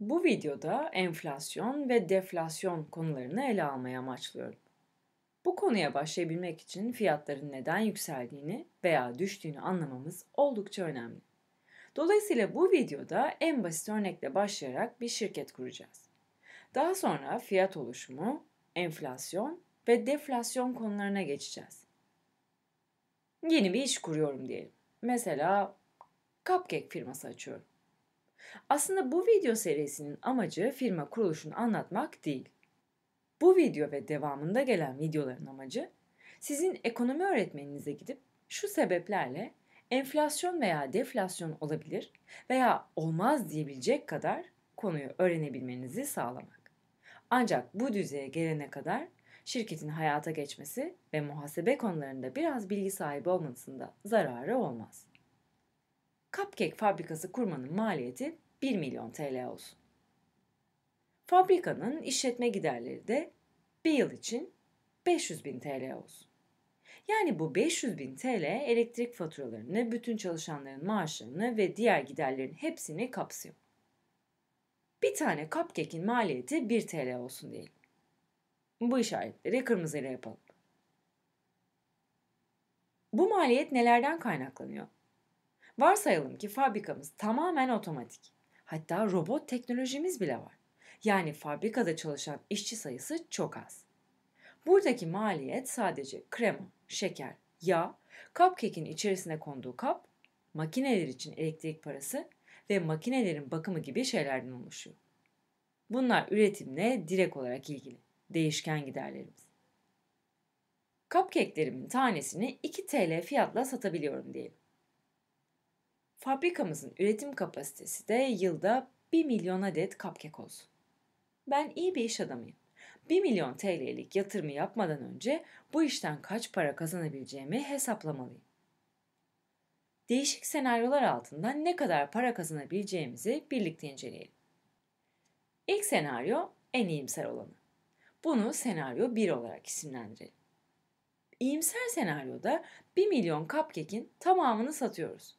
Bu videoda enflasyon ve deflasyon konularını ele almaya amaçlıyorum. Bu konuya başlayabilmek için fiyatların neden yükseldiğini veya düştüğünü anlamamız oldukça önemli. Dolayısıyla bu videoda en basit örnekle başlayarak bir şirket kuracağız. Daha sonra fiyat oluşumu, enflasyon ve deflasyon konularına geçeceğiz. Yeni bir iş kuruyorum diyelim. Mesela cupcake firması açıyorum. Aslında bu video serisinin amacı firma kuruluşunu anlatmak değil. Bu video ve devamında gelen videoların amacı sizin ekonomi öğretmeninize gidip şu sebeplerle enflasyon veya deflasyon olabilir veya olmaz diyebilecek kadar konuyu öğrenebilmenizi sağlamak. Ancak bu düzeye gelene kadar şirketin hayata geçmesi ve muhasebe konularında biraz bilgi sahibi olmasında zararı olmaz cupcake fabrikası kurmanın maliyeti 1 milyon TL olsun. Fabrikanın işletme giderleri de bir yıl için 500 bin TL olsun. Yani bu 500 bin TL elektrik faturalarını, bütün çalışanların maaşlarını ve diğer giderlerin hepsini kapsıyor. Bir tane cupcake'in maliyeti 1 TL olsun diyelim. Bu işaretleri kırmızıyla yapalım. Bu maliyet nelerden kaynaklanıyor? Varsayalım ki fabrikamız tamamen otomatik. Hatta robot teknolojimiz bile var. Yani fabrikada çalışan işçi sayısı çok az. Buradaki maliyet sadece krema, şeker, yağ, cupcake'in içerisine konduğu kap, makineler için elektrik parası ve makinelerin bakımı gibi şeylerden oluşuyor. Bunlar üretimle direkt olarak ilgili. Değişken giderlerimiz. Cupcake'lerimin tanesini 2 TL fiyatla satabiliyorum diyelim. Fabrikamızın üretim kapasitesi de yılda 1 milyon adet cupcake olsun. Ben iyi bir iş adamıyım. 1 milyon TL'lik yatırımı yapmadan önce bu işten kaç para kazanabileceğimi hesaplamalıyım. Değişik senaryolar altında ne kadar para kazanabileceğimizi birlikte inceleyelim. İlk senaryo en iyimser olanı. Bunu senaryo 1 olarak isimlendirelim. İyimser senaryoda 1 milyon cupcake'in tamamını satıyoruz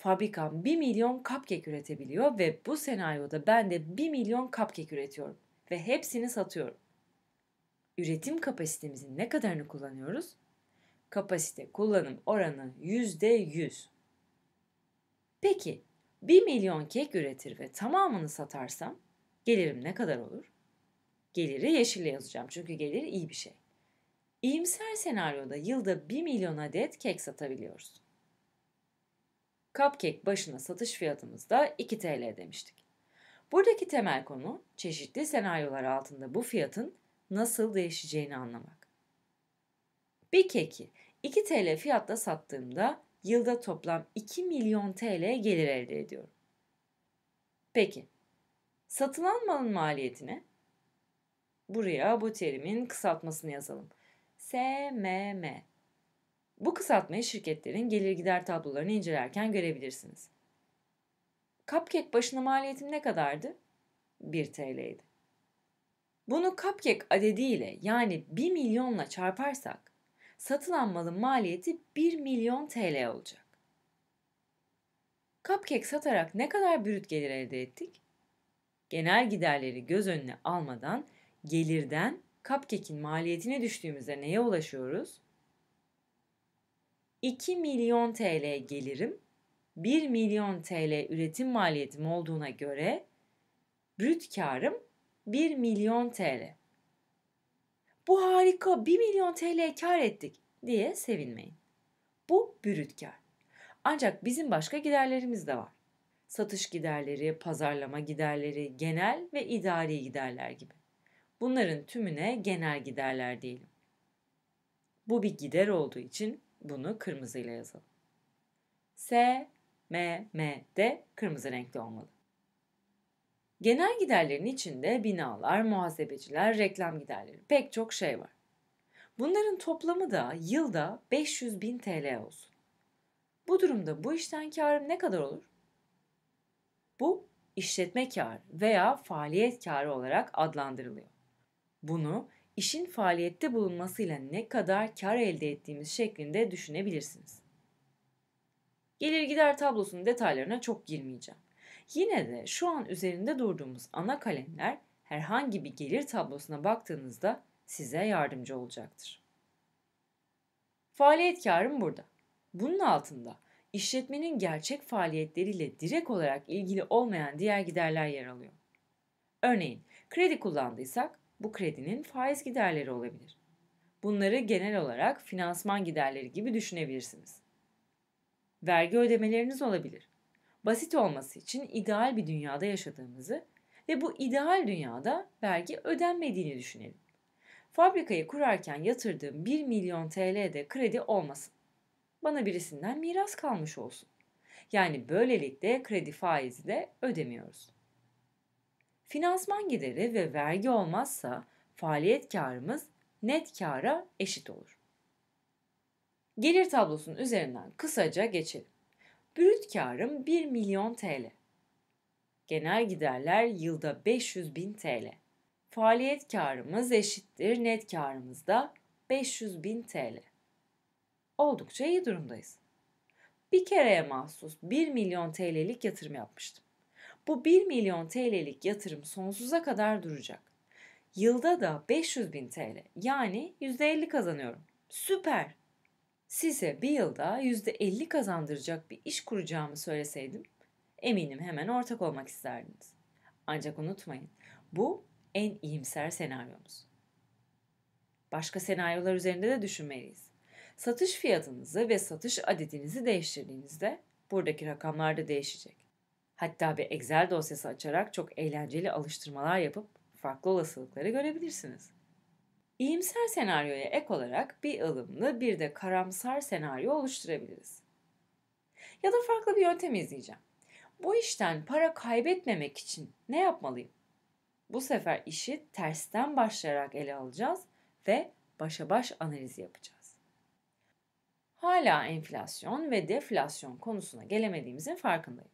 fabrikam 1 milyon cupcake üretebiliyor ve bu senaryoda ben de 1 milyon cupcake üretiyorum ve hepsini satıyorum. Üretim kapasitemizin ne kadarını kullanıyoruz? Kapasite kullanım oranı %100. Peki 1 milyon kek üretir ve tamamını satarsam gelirim ne kadar olur? Geliri yeşille yazacağım çünkü gelir iyi bir şey. İyimser senaryoda yılda 1 milyon adet kek satabiliyoruz. Cupcake başına satış fiyatımız da 2 TL demiştik. Buradaki temel konu çeşitli senaryolar altında bu fiyatın nasıl değişeceğini anlamak. Bir keki 2 TL fiyatla sattığımda yılda toplam 2 milyon TL gelir elde ediyorum. Peki, satılan malın maliyetine? Buraya bu terimin kısaltmasını yazalım. SMM bu kısaltmayı şirketlerin gelir gider tablolarını incelerken görebilirsiniz. Cupcake başına maliyetim ne kadardı? 1 TL'ydi. Bunu cupcake adediyle yani 1 milyonla çarparsak satılan malın maliyeti 1 milyon TL olacak. Cupcake satarak ne kadar brüt gelir elde ettik? Genel giderleri göz önüne almadan gelirden cupcake'in maliyetine düştüğümüzde neye ulaşıyoruz? 2 milyon TL gelirim, 1 milyon TL üretim maliyetim olduğuna göre brüt karım 1 milyon TL. Bu harika 1 milyon TL kar ettik diye sevinmeyin. Bu brüt kar. Ancak bizim başka giderlerimiz de var. Satış giderleri, pazarlama giderleri, genel ve idari giderler gibi. Bunların tümüne genel giderler diyelim. Bu bir gider olduğu için bunu kırmızıyla yazalım. S, M, M de kırmızı renkli olmalı. Genel giderlerin içinde binalar, muhasebeciler, reklam giderleri pek çok şey var. Bunların toplamı da yılda 500 bin TL olsun. Bu durumda bu işten karım ne kadar olur? Bu işletme karı veya faaliyet karı olarak adlandırılıyor. Bunu işin faaliyette bulunmasıyla ne kadar kar elde ettiğimiz şeklinde düşünebilirsiniz. Gelir gider tablosunun detaylarına çok girmeyeceğim. Yine de şu an üzerinde durduğumuz ana kalemler herhangi bir gelir tablosuna baktığınızda size yardımcı olacaktır. Faaliyet karım burada. Bunun altında işletmenin gerçek faaliyetleriyle direkt olarak ilgili olmayan diğer giderler yer alıyor. Örneğin kredi kullandıysak bu kredinin faiz giderleri olabilir. Bunları genel olarak finansman giderleri gibi düşünebilirsiniz. Vergi ödemeleriniz olabilir. Basit olması için ideal bir dünyada yaşadığımızı ve bu ideal dünyada vergi ödenmediğini düşünelim. Fabrikayı kurarken yatırdığım 1 milyon TL'de kredi olmasın. Bana birisinden miras kalmış olsun. Yani böylelikle kredi faizi de ödemiyoruz. Finansman gideri ve vergi olmazsa faaliyet karımız net kara eşit olur. Gelir tablosunun üzerinden kısaca geçelim. Brüt karım 1 milyon TL. Genel giderler yılda 500 bin TL. Faaliyet karımız eşittir net karımız da 500 bin TL. Oldukça iyi durumdayız. Bir kereye mahsus 1 milyon TL'lik yatırım yapmıştım. Bu 1 milyon TL'lik yatırım sonsuza kadar duracak. Yılda da 500 bin TL yani %50 kazanıyorum. Süper. Size bir yılda %50 kazandıracak bir iş kuracağımı söyleseydim eminim hemen ortak olmak isterdiniz. Ancak unutmayın bu en iyimser senaryomuz. Başka senaryolar üzerinde de düşünmeliyiz. Satış fiyatınızı ve satış adedinizi değiştirdiğinizde buradaki rakamlar da değişecek. Hatta bir Excel dosyası açarak çok eğlenceli alıştırmalar yapıp farklı olasılıkları görebilirsiniz. İyimser senaryoya ek olarak bir ılımlı bir de karamsar senaryo oluşturabiliriz. Ya da farklı bir yöntem izleyeceğim. Bu işten para kaybetmemek için ne yapmalıyım? Bu sefer işi tersten başlayarak ele alacağız ve başa baş analizi yapacağız. Hala enflasyon ve deflasyon konusuna gelemediğimizin farkındayım.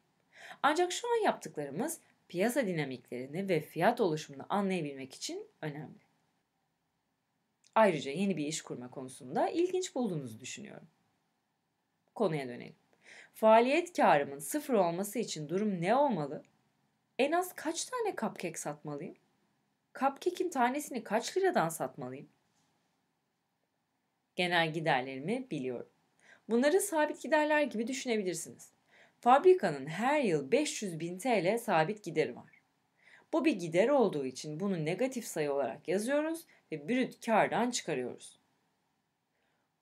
Ancak şu an yaptıklarımız piyasa dinamiklerini ve fiyat oluşumunu anlayabilmek için önemli. Ayrıca yeni bir iş kurma konusunda ilginç bulduğunuzu düşünüyorum. Konuya dönelim. Faaliyet karımın sıfır olması için durum ne olmalı? En az kaç tane cupcake satmalıyım? Cupcake'in tanesini kaç liradan satmalıyım? Genel giderlerimi biliyorum. Bunları sabit giderler gibi düşünebilirsiniz. Fabrikanın her yıl 500 bin TL sabit gideri var. Bu bir gider olduğu için bunu negatif sayı olarak yazıyoruz ve brüt kardan çıkarıyoruz.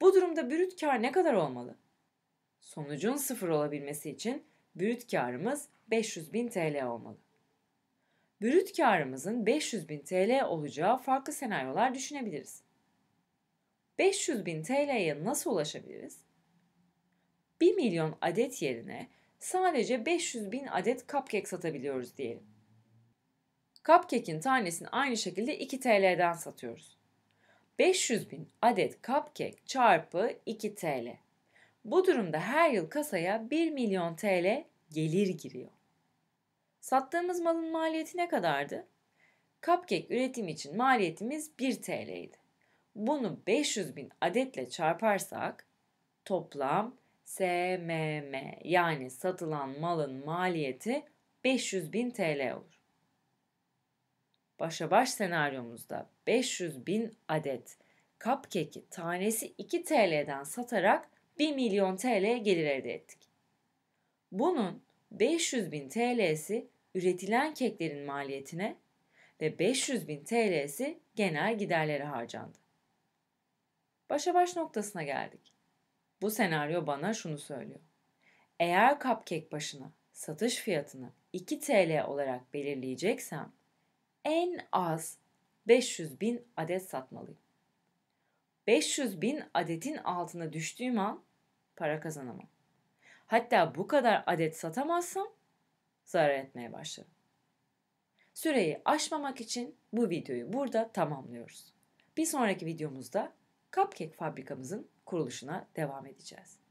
Bu durumda brüt kar ne kadar olmalı? Sonucun sıfır olabilmesi için brüt karımız 500 bin TL olmalı. Brüt karımızın 500 bin TL olacağı farklı senaryolar düşünebiliriz. 500 bin TL'ye nasıl ulaşabiliriz? 1 milyon adet yerine sadece 500 bin adet cupcake satabiliyoruz diyelim. Cupcake'in tanesini aynı şekilde 2 TL'den satıyoruz. 500 bin adet cupcake çarpı 2 TL. Bu durumda her yıl kasaya 1 milyon TL gelir giriyor. Sattığımız malın maliyeti ne kadardı? Cupcake üretimi için maliyetimiz 1 TL'ydi. Bunu 500 bin adetle çarparsak toplam SMM yani satılan malın maliyeti 500 bin TL olur. Başa baş senaryomuzda 500 bin adet cupcake'i tanesi 2 TL'den satarak 1 milyon TL gelir elde ettik. Bunun 500 bin TL'si üretilen keklerin maliyetine ve 500 bin TL'si genel giderlere harcandı. Başa baş noktasına geldik. Bu senaryo bana şunu söylüyor. Eğer cupcake başına satış fiyatını 2 TL olarak belirleyeceksem en az 500 bin adet satmalıyım. 500 bin adetin altına düştüğüm an para kazanamam. Hatta bu kadar adet satamazsam zarar etmeye başlarım. Süreyi aşmamak için bu videoyu burada tamamlıyoruz. Bir sonraki videomuzda cupcake fabrikamızın kuruluşuna devam edeceğiz.